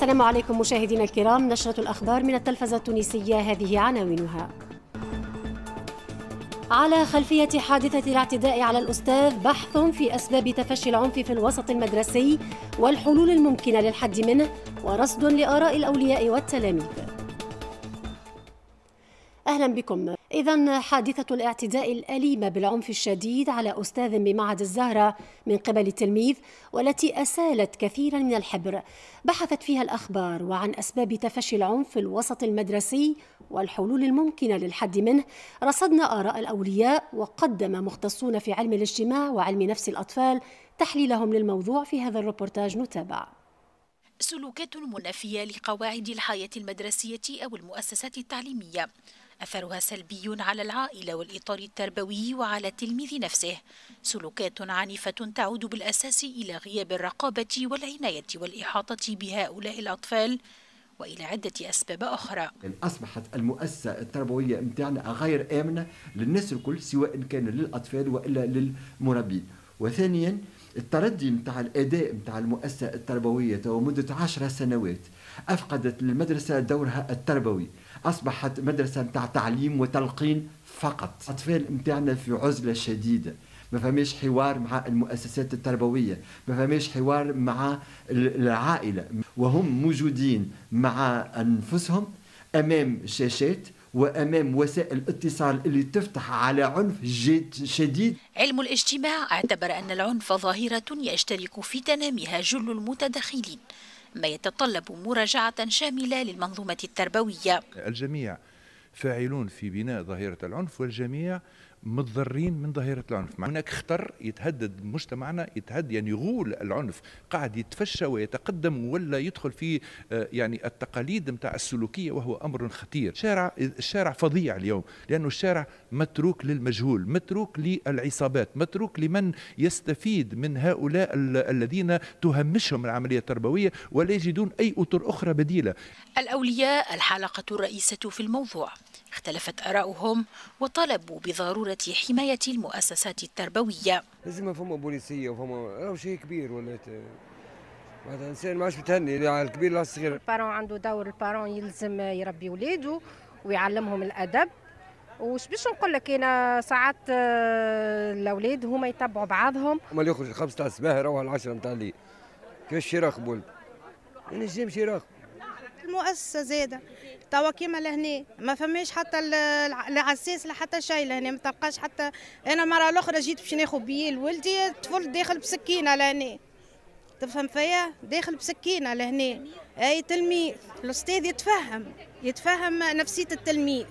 السلام عليكم مشاهدينا الكرام نشرة الأخبار من التلفزة التونسية هذه عناوينها على خلفية حادثة الاعتداء على الأستاذ بحث في أسباب تفشي العنف في الوسط المدرسي والحلول الممكنة للحد منه ورصد لآراء الأولياء والتلاميذ أهلا بكم إذا حادثة الاعتداء الأليمة بالعنف الشديد على أستاذ بمعهد الزهرة من قبل التلميذ والتي أسالت كثيرا من الحبر بحثت فيها الأخبار وعن أسباب تفشي العنف في الوسط المدرسي والحلول الممكنة للحد منه رصدنا آراء الأولياء وقدم مختصون في علم الاجتماع وعلم نفس الأطفال تحليلهم للموضوع في هذا الروبورتاج نتابع سلوكات منافية لقواعد الحياة المدرسية أو المؤسسات التعليمية أثرها سلبي على العائلة والإطار التربوي وعلى التلميذ نفسه سلوكات عنيفة تعود بالأساس إلى غياب الرقابة والعناية والإحاطة بهؤلاء الأطفال والى عده اسباب اخرى. اصبحت المؤسسه التربويه متاعنا غير امنه للناس الكل سواء كان للاطفال والا للمربين. وثانيا التردي نتاع الاداء نتاع المؤسسه التربويه تو مده عشر سنوات افقدت المدرسه دورها التربوي اصبحت مدرسه نتاع تعليم وتلقين فقط الاطفال نتاعنا في عزله شديده ما فماش حوار مع المؤسسات التربوية ما فماش حوار مع العائلة وهم موجودين مع أنفسهم أمام شاشات وامام وسائل الاتصال اللي تفتح على عنف شديد علم الاجتماع اعتبر ان العنف ظاهره يشترك في تنامها جل المتدخلين ما يتطلب مراجعه شامله للمنظومه التربويه الجميع فاعلون في بناء ظاهرة العنف والجميع متضرين من ظاهرة العنف هناك خطر يتهدد مجتمعنا يتهدد يعني يغول العنف قاعد يتفشى ويتقدم ولا يدخل في آه، يعني التقاليد متاع السلوكية وهو أمر خطير الشارع, الشارع فظيع اليوم لأنه الشارع متروك للمجهول متروك للعصابات متروك لمن يستفيد من هؤلاء الذين تهمشهم العملية التربوية ولا يجدون أي أطر أخرى بديلة الأولياء الحلقة الرئيسة في الموضوع اختلفت آراؤهم وطلبوا بضرورة حماية المؤسسات التربوية لازم فما بوليسية وفما راهو شيء كبير ولا هذا الانسان ما عادش بتهني على الكبير لا الصغير البارون عنده دور البارون يلزم يربي ولاده ويعلمهم الادب وش باش نقول لك انا ساعات آه، الاولاد هما يتبعوا بعضهم هما اللي يخرج خمسة تاع الصباح يروح على 10 تاع الليل كيفاش يراقبوا انا نجمش يراقبوا المؤسسه زاده توا كيما لهنا ما فماش حتى العساس لا حتى شيء لهنا ما تلقاش حتى انا المره الاخرى جيت باش ناخذ بيه لولدي الطفل داخل بسكينه لهنا تفهم فيا داخل بسكينه لهنا اي تلميذ الاستاذ يتفهم يتفهم نفسيه التلميذ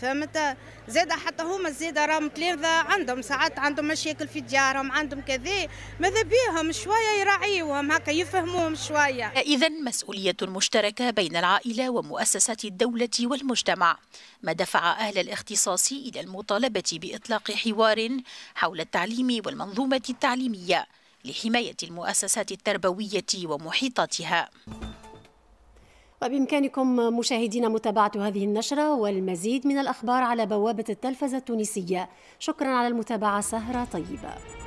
فهمت زاد حتى هما زاد راهم تلامذة عندهم ساعات عندهم مشاكل في ديارهم عندهم كذا ماذا بيهم شوية يراعيوهم هكا يفهموهم شوية إذا مسؤولية مشتركة بين العائلة ومؤسسات الدولة والمجتمع ما دفع أهل الاختصاص إلى المطالبة بإطلاق حوار حول التعليم والمنظومة التعليمية لحماية المؤسسات التربوية ومحيطاتها وبإمكانكم مشاهدينا متابعة هذه النشرة والمزيد من الأخبار على بوابة التلفزة التونسية شكرا على المتابعة سهرة طيبة